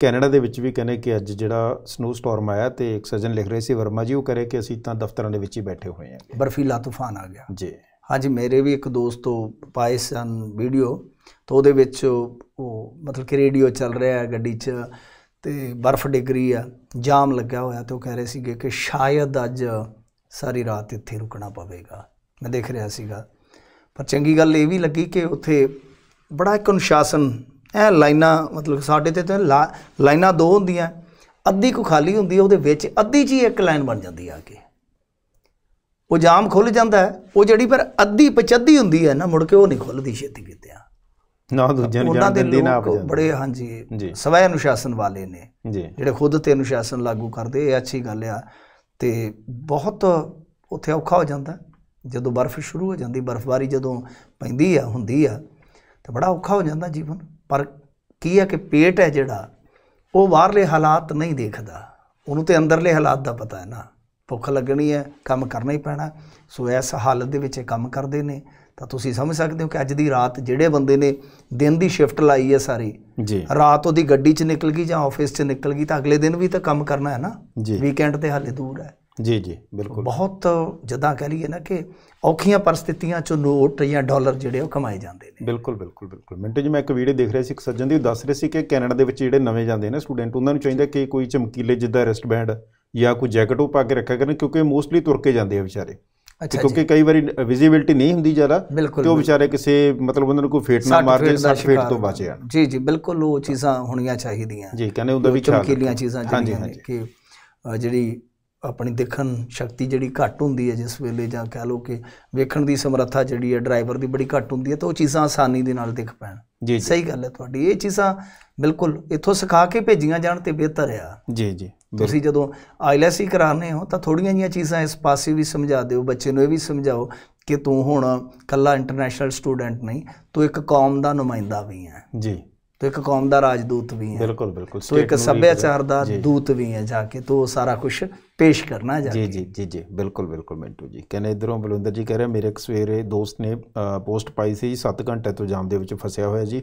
Canada ਦੇ ਵਿੱਚ ਵੀ ਕਹਿੰਦੇ ਕਿ ਅੱਜ ਜਿਹੜਾ ਸਨੋ ਸਟਾਰਮ ਆਇਆ ਤੇ ਇੱਕ ਸੱਜਣ ਲਿਖ ਰਹੇ ਸੀ ਵਰਮਾ ਜੀ ਉਹ ਕਰੇ ਕਿ ਅਸੀਂ ਤਾਂ ਦਫ਼ਤਰਾਂ ਦੇ ਵਿੱਚ ਹੀ ਬੈਠੇ ਹੋਏ ਹਾਂ ਬਰਫੀਲਾ ਤੂਫਾਨ ਆ ਗਿਆ ਜੀ ਹਾਂਜੀ ਮੇਰੇ ਵੀ ਇੱਕ ਦੋਸਤ ਤੋਂ ਪਾਏ ਸਨ ਵੀਡੀਓ ਤਾਂ ਉਹਦੇ ਵਿੱਚ ਉਹ ਮਤਲਬ ਕਿ ਰੇਡੀਓ ਚੱਲ ਰਿਹਾ ਹੈ ਗੱਡੀ 'ਚ ਤੇ ਬਰਫ਼ ਡਿੱਗ ਰਹੀ ਆ ਜਾਮ ਲੱਗਾ ਹੋਇਆ ਤੇ ਉਹ ਕਹਿ ਰਹੇ ਸੀਗੇ ਕਿ ਸ਼ਾਇਦ ਅੱਜ ਸਾਰੀ ਰਾਤ ਇੱਥੇ ਰੁਕਣਾ ਪਵੇਗਾ ਮੈਂ ਦੇਖ ਰਿਹਾ ਸੀਗਾ ਪਰ ਚੰਗੀ ਗੱਲ ਇਹ ਵੀ ਲੱਗੀ ਕਿ ਉੱਥੇ ਬੜਾ ਇੱਕ ਅਨੁਸ਼ਾਸਨ ਇਹ ਲਾਈਨਾਂ ਮਤਲਬ ਸਾਡੇ ਤੇ ਤੇ ਲਾਈਨਾਂ ਦੋ ਹੁੰਦੀਆਂ ਅੱਧੀ ਕੋ ਖਾਲੀ ਹੁੰਦੀ ਹੈ ਉਹਦੇ ਵਿੱਚ ਅੱਧੀ ਜੀ ਇੱਕ ਲਾਈਨ ਬਣ ਜਾਂਦੀ ਆ ਕੇ ਉਹ ਜਾਮ ਖੁੱਲ ਜਾਂਦਾ ਉਹ ਜਿਹੜੀ ਪਰ ਅੱਧੀ ਪਚੱਧੀ ਹੁੰਦੀ ਹੈ ਨਾ ਮੁੜ ਕੇ ਉਹ ਨਹੀਂ ਖੁੱਲਦੀ ਛੇਤੀ ਕਿਤੇ ਆ ਨਾ ਦੂਜਿਆਂ ਨੂੰ ਜਾਣ ਦਿੰਦੇ ਨਾ ਆਪ ਬੜੇ ਹਾਂਜੀ ਸਵੈ ਅਨੁਸ਼ਾਸਨ ਵਾਲੇ ਨੇ ਜਿਹੜੇ ਖੁਦ ਤੇ ਅਨੁਸ਼ਾਸਨ ਲਾਗੂ ਕਰਦੇ ਇਹ ਅੱਛੀ ਗੱਲ ਆ ਤੇ ਬਹੁਤ ਉੱਥੇ ਔਖਾ ਹੋ ਜਾਂਦਾ ਜਦੋਂ ਬਰਫ਼ ਸ਼ੁਰੂ ਹੋ ਜਾਂਦੀ ਬਰਫ਼ਬਾਰੀ ਜਦੋਂ ਪੈਂਦੀ ਆ ਹੁੰਦੀ ਆ ਤੇ ਬੜਾ ਔਖਾ ਹੋ ਜਾਂਦਾ ਜੀਵਨ ਪਰ ਕੀ ਹੈ ਕਿ ਪੇਟ ਹੈ ਜਿਹੜਾ ਉਹ ਬਾਹਰਲੇ ਹਾਲਾਤ ਨਹੀਂ ਦੇਖਦਾ ਉਹਨੂੰ ਤੇ ਅੰਦਰਲੇ ਹਾਲਾਤ ਦਾ ਪਤਾ ਹੈ ਨਾ ਭੁੱਖ ਲੱਗਣੀ ਹੈ ਕੰਮ ਕਰਨਾ ਹੀ ਪੈਣਾ ਸੋ ਇਸ ਹਾਲਤ ਦੇ ਵਿੱਚ ਕੰਮ ਕਰਦੇ ਨੇ ਤਾਂ ਤੁਸੀਂ ਸਮਝ ਸਕਦੇ ਹੋ ਕਿ ਅੱਜ ਦੀ ਰਾਤ ਜਿਹੜੇ ਬੰਦੇ ਨੇ ਦਿਨ ਦੀ ਸ਼ਿਫਟ ਲਾਈ ਹੈ ਸਾਰੀ ਜੀ ਰਾਤ ਉਹਦੀ ਗੱਡੀ 'ਚ ਨਿਕਲ ਗਈ ਜਾਂ ਆਫਿਸ 'ਚ ਨਿਕਲ ਗਈ ਤਾਂ ਅਗਲੇ ਦਿਨ ਵੀ ਤਾਂ ਕੰਮ ਕਰਨਾ ਹੈ ਨਾ ਵੀਕਐਂਡ ਤੇ ਹਾਲੇ ਦੂਰ ਹੈ ਜੀ ਜੀ ਬਿਲਕੁਲ ਬਹੁਤ ਜਦਾਂ ਕਹ ਲਈਏ ਨਾ ਕਿ ਔਖੀਆਂ ਪਰਿਸਥਿਤੀਆਂ ਚੋਂ ਨੋਟ ਜਾਂ ਡਾਲਰ ਜਿਹੜੇ ਉਹ ਕਮਾਏ ਜਾਂਦੇ ਨੇ ਬਿਲਕੁਲ ਬਿਲਕੁਲ ਬਿਲਕੁਲ ਮਿੰਟੇ ਜੀ ਮੈਂ ਇੱਕ ਵੀਡੀਓ ਦੇਖ ਰਿਹਾ ਸੀ ਇੱਕ ਸੱਜਣ ਦੀ ਉਹ ਦੱਸ ਰਹੇ ਸੀ ਕਿ ਕੈਨੇਡਾ ਦੇ ਵਿੱਚ ਜਿਹੜੇ ਨਵੇਂ ਜਾਂਦੇ ਨੇ ਸਟੂਡੈਂਟ ਉਹਨਾਂ ਨੂੰ ਚਾਹੀਦਾ ਕਿ ਕੋਈ ਚਮਕੀਲੇ ਜਿੱਦਾਂ ਰਿਸਟ ਬੈਂਡ ਜਾਂ ਕੋਈ ਜੈਕਟ ਉਹ ਪਾ ਕੇ ਰੱਖਿਆ ਕਰਨ ਕਿਉਂਕਿ ਮੋਸਟਲੀ ਤੁਰ ਕੇ ਜਾਂਦੇ ਆ ਵਿਚਾਰੇ ਅੱਛਾ ਕਿਉਂਕਿ ਕਈ ਵਾਰੀ ਵਿਜ਼ਿਬਿਲਟੀ ਨਹੀਂ ਹੁੰਦੀ ਜ਼ਿਆਦਾ ਤੇ ਉਹ ਵਿਚਾਰੇ ਕਿਸੇ ਮਤਲਬ ਉਹਨਾਂ ਨੂੰ ਕੋਈ ਫੇਟ ਨਾ ਮਾਰ ਕੇ ਸੱਟ ਫੇਟ ਤੋਂ ਬਚ ਜਾਣ ਜੀ ਜੀ ਬਿਲਕੁਲ ਉਹ ਚੀਜ਼ਾਂ ਹੋਣੀਆਂ ਚਾਹੀਦੀਆਂ ਜੀ ਕਹਿੰਦੇ ਉਹਦਾ ਵੀ ਖਿਆਲ ਚਮਕੀਲੀਆਂ ਚੀਜ਼ਾਂ ਜਿਹੜੀਆਂ ਨੇ ਕਿ ਜਿਹੜੀ ਆਪਣੀ ਦੇਖਣ ਸ਼ਕਤੀ ਜਿਹੜੀ ਘੱਟ ਹੁੰਦੀ ਹੈ ਜਿਸ ਵੇਲੇ ਜਾਂ ਕਹਿ ਲੋ ਕਿ ਵੇਖਣ ਦੀ ਸਮਰੱਥਾ ਜਿਹੜੀ ਹੈ ਡਰਾਈਵਰ ਦੀ ਬੜੀ ਘੱਟ ਹੁੰਦੀ ਹੈ ਤਾਂ ਉਹ ਚੀਜ਼ਾਂ ਆਸਾਨੀ ਦੇ ਨਾਲ ਦਿਖ ਪੈਣ ਜੀ ਸਹੀ ਗੱਲ ਹੈ ਤੁਹਾਡੀ ਇਹ ਚੀਜ਼ਾਂ ਬਿਲਕੁਲ ਇੱਥੋਂ ਸਿਖਾ ਕੇ ਭੇਜੀਆਂ ਜਾਣ ਤੇ ਬਿਹਤਰ ਆ ਜੀ ਜੀ ਤੁਸੀਂ ਜਦੋਂ ਆਈਲੈਸ ਹੀ ਕਰਾਉਣੇ ਹੋ ਤਾਂ ਥੋੜੀਆਂ ਜੀਆਂ ਚੀਜ਼ਾਂ ਇਸ ਪਾਸੇ ਵੀ ਸਮਝਾ ਦਿਓ ਬੱਚੇ ਨੂੰ ਇਹ ਵੀ ਸਮਝਾਓ ਕਿ ਤੂੰ ਹੁਣ ਕੱਲਾ ਇੰਟਰਨੈਸ਼ਨਲ ਸਟੂਡੈਂਟ ਨਹੀਂ ਤੂੰ ਇੱਕ ਕੌਮ ਦਾ ਨੁਮਾਇੰਦਾ ਵੀ ਹੈ ਜੀ ਤੇ ਇੱਕ ਕੌਮ ਦਾ ਰਾਜਦੂਤ ਵੀ ਹੈ ਬਿਲਕੁਲ ਬਿਲਕੁਲ ਤੋ ਇੱਕ ਸੱਭਿਆਚਾਰ ਦਾ ਦੂਤ ਵੀ ਹੈ ਜਾ ਕੇ ਤੋ ਸਾਰਾ ਕੁਝ ਪੇਸ਼ ਕਰਨਾ ਜਾ ਜੀ ਜੀ ਜੀ ਜੀ ਬਿਲਕੁਲ ਬਿਲਕੁਲ ਮਿੰਟੂ ਜੀ ਕਹਿੰਦੇ ਇਧਰੋਂ ਬਲਵਿੰਦਰ ਜੀ ਕਹਿ ਰਿਹਾ ਮੇਰੇ ਇੱਕ ਸਵੇਰੇ ਦੋਸਤ ਨੇ ਪੋਸਟ ਪਾਈ ਸੀ 7 ਘੰਟੇ ਤੋਂ ਜਾਮ ਦੇ ਵਿੱਚ ਫਸਿਆ ਹੋਇਆ ਜੀ